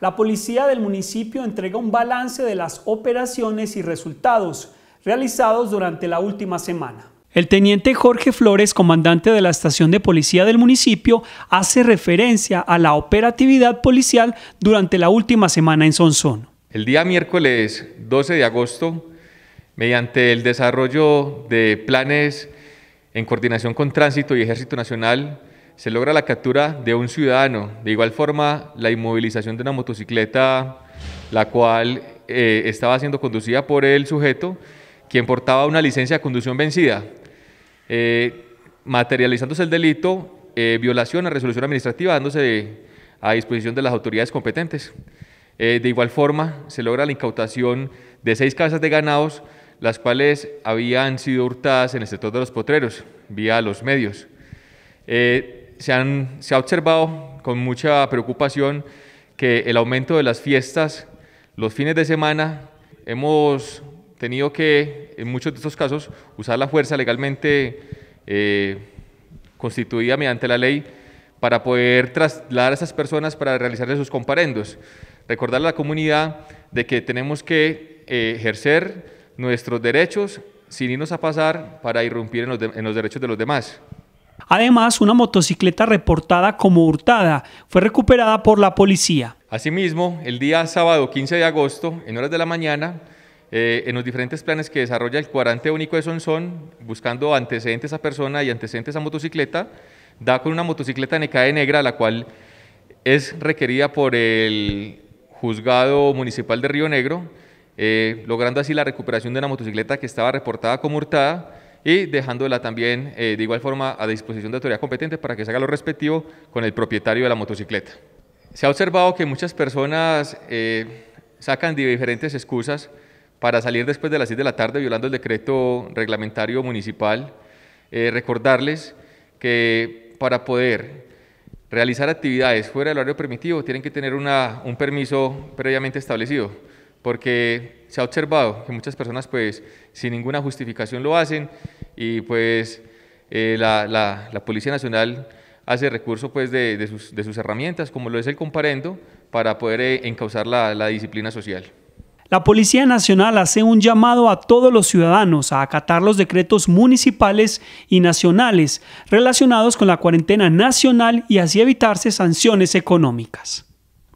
la policía del municipio entrega un balance de las operaciones y resultados realizados durante la última semana. El teniente Jorge Flores, comandante de la estación de policía del municipio, hace referencia a la operatividad policial durante la última semana en Sonsón. El día miércoles 12 de agosto, mediante el desarrollo de planes en coordinación con Tránsito y Ejército Nacional, se logra la captura de un ciudadano. De igual forma, la inmovilización de una motocicleta, la cual eh, estaba siendo conducida por el sujeto, quien portaba una licencia de conducción vencida. Eh, materializándose el delito, eh, violación a resolución administrativa, dándose a disposición de las autoridades competentes. de igual forma, se logra la incautación de seis casas de ganados, las cuales habían sido hurtadas en el sector de los potreros, vía los medios se, ha observado con mucha preocupación que el aumento de las fiestas, los fines de semana, hemos tenido que, en muchos de estos casos, usar la fuerza legalmente eh, constituida mediante la ley para poder trasladar a esas personas para realizar sus comparendos. Recordar a la comunidad de que tenemos que eh, ejercer nuestros derechos sin irnos a pasar para irrumpir en los derechos de los demás. Además, una motocicleta reportada como hurtada fue recuperada por la policía. Asimismo, el día sábado 15 de agosto, en horas de la mañana, eh, en los diferentes planes que desarrolla el cuadrante único de Sonsón, buscando antecedentes a persona y antecedentes a motocicleta, da con una motocicleta cae negra, la cual es requerida por el juzgado municipal de Río Negro, eh, logrando así la recuperación de una motocicleta que estaba reportada como hurtada y dejándola también eh, de igual forma a disposición de autoridad competente para que se haga lo respectivo con el propietario de la motocicleta. Se ha observado que muchas personas eh, sacan diferentes excusas para salir después de las 6 de la tarde violando el decreto reglamentario municipal. Eh, recordarles que para poder realizar actividades fuera del horario permitido tienen que tener un permiso previamente establecido porque se ha observado que muchas personas pues sin ninguna justificación lo hacen y pues eh, la, Policía Nacional hace recurso pues de, sus, herramientas como lo es el comparendo para poder encausar eh, encauzar la, la disciplina social. La Policía Nacional hace un llamado a todos los ciudadanos a acatar los decretos municipales y nacionales relacionados con la cuarentena nacional y así evitarse sanciones económicas.